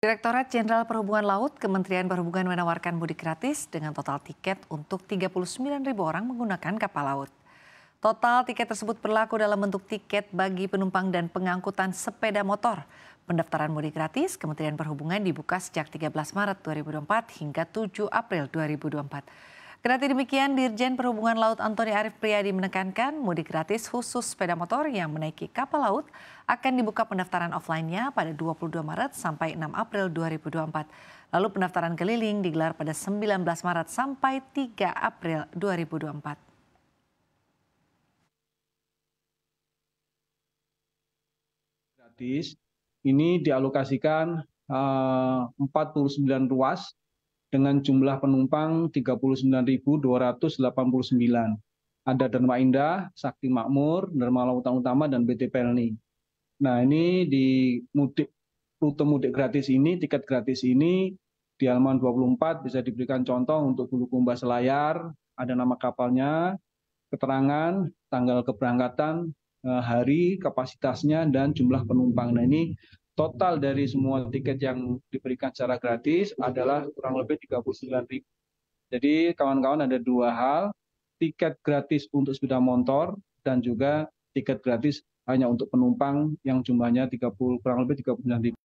Direktorat Jenderal Perhubungan Laut Kementerian Perhubungan menawarkan mudik gratis dengan total tiket untuk 39 ribu orang menggunakan kapal laut. Total tiket tersebut berlaku dalam bentuk tiket bagi penumpang dan pengangkutan sepeda motor. Pendaftaran mudik gratis Kementerian Perhubungan dibuka sejak 13 Maret 2024 hingga 7 April 2024. Kenati demikian, Dirjen Perhubungan Laut Antoni Arief Priyadi menekankan mudik gratis khusus sepeda motor yang menaiki kapal laut akan dibuka pendaftaran offline-nya pada 22 Maret sampai 6 April 2024. Lalu pendaftaran keliling digelar pada 19 Maret sampai 3 April 2024. gratis ini dialokasikan eh, uh, 49 ruas dengan jumlah penumpang 39.289. Ada Dharma Indah, Sakti Makmur, Dharma Lautan Utama, dan BT Pelni. Nah ini di mudik rute mudik gratis ini, tiket gratis ini di halaman 24 bisa diberikan contoh untuk kumbah Selayar, ada nama kapalnya, keterangan, tanggal keberangkatan, eh, hari, kapasitasnya, dan jumlah penumpang. Nah ini total dari semua tiket yang diberikan secara gratis adalah kurang lebih 39.000. Jadi kawan-kawan ada dua hal, tiket gratis untuk sepeda motor dan juga tiket gratis hanya untuk penumpang yang jumlahnya 30 kurang lebih 39.000.